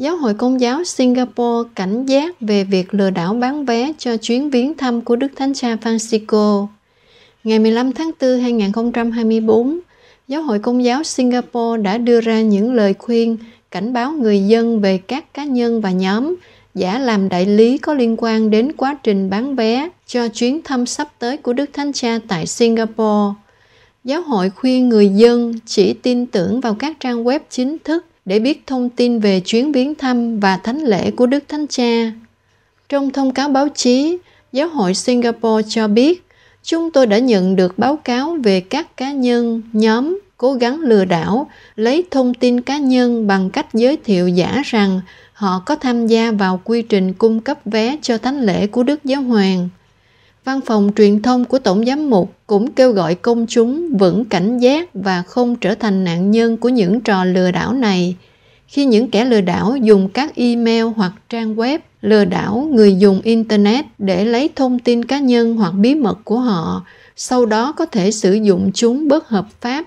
Giáo hội Công giáo Singapore cảnh giác về việc lừa đảo bán vé cho chuyến viếng thăm của Đức Thánh Cha Francisco. Ngày 15 tháng 4 năm 2024, Giáo hội Công giáo Singapore đã đưa ra những lời khuyên cảnh báo người dân về các cá nhân và nhóm giả làm đại lý có liên quan đến quá trình bán vé cho chuyến thăm sắp tới của Đức Thánh Cha tại Singapore. Giáo hội khuyên người dân chỉ tin tưởng vào các trang web chính thức để biết thông tin về chuyến viếng thăm và thánh lễ của Đức Thánh Cha. Trong thông cáo báo chí, Giáo hội Singapore cho biết chúng tôi đã nhận được báo cáo về các cá nhân, nhóm cố gắng lừa đảo, lấy thông tin cá nhân bằng cách giới thiệu giả rằng họ có tham gia vào quy trình cung cấp vé cho thánh lễ của Đức Giáo Hoàng. Văn phòng truyền thông của Tổng Giám mục cũng kêu gọi công chúng vững cảnh giác và không trở thành nạn nhân của những trò lừa đảo này khi những kẻ lừa đảo dùng các email hoặc trang web lừa đảo người dùng internet để lấy thông tin cá nhân hoặc bí mật của họ sau đó có thể sử dụng chúng bất hợp pháp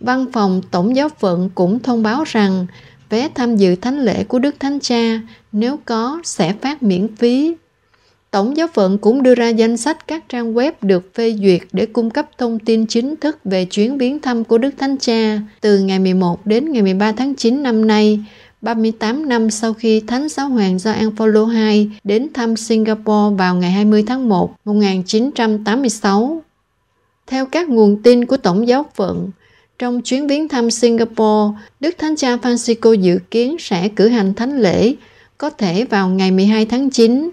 văn phòng tổng giáo phận cũng thông báo rằng vé tham dự thánh lễ của đức thánh cha nếu có sẽ phát miễn phí Tổng giáo phận cũng đưa ra danh sách các trang web được phê duyệt để cung cấp thông tin chính thức về chuyến viếng thăm của Đức Thánh Cha từ ngày 11 đến ngày 13 tháng 9 năm nay, 38 năm sau khi Thánh Giáo Hoàng Gioan Phaolô II đến thăm Singapore vào ngày 20 tháng 1, 1986. Theo các nguồn tin của Tổng giáo phận, trong chuyến viếng thăm Singapore, Đức Thánh Cha Francisco dự kiến sẽ cử hành thánh lễ, có thể vào ngày 12 tháng 9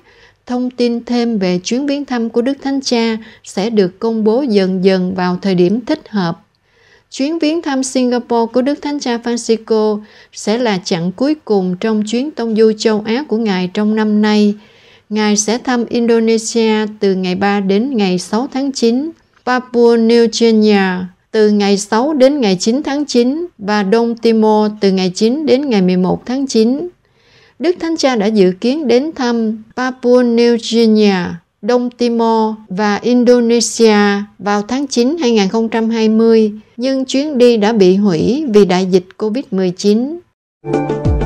Thông tin thêm về chuyến viếng thăm của Đức Thánh Cha sẽ được công bố dần dần vào thời điểm thích hợp. Chuyến viếng thăm Singapore của Đức Thánh Cha Francisco sẽ là chặng cuối cùng trong chuyến tông du châu Á của Ngài trong năm nay. Ngài sẽ thăm Indonesia từ ngày 3 đến ngày 6 tháng 9, Papua New Guinea từ ngày 6 đến ngày 9 tháng 9 và Đông Timor từ ngày 9 đến ngày 11 tháng 9. Đức Thánh Cha đã dự kiến đến thăm Papua New Guinea, Đông Timor và Indonesia vào tháng 9 2020, nhưng chuyến đi đã bị hủy vì đại dịch COVID-19.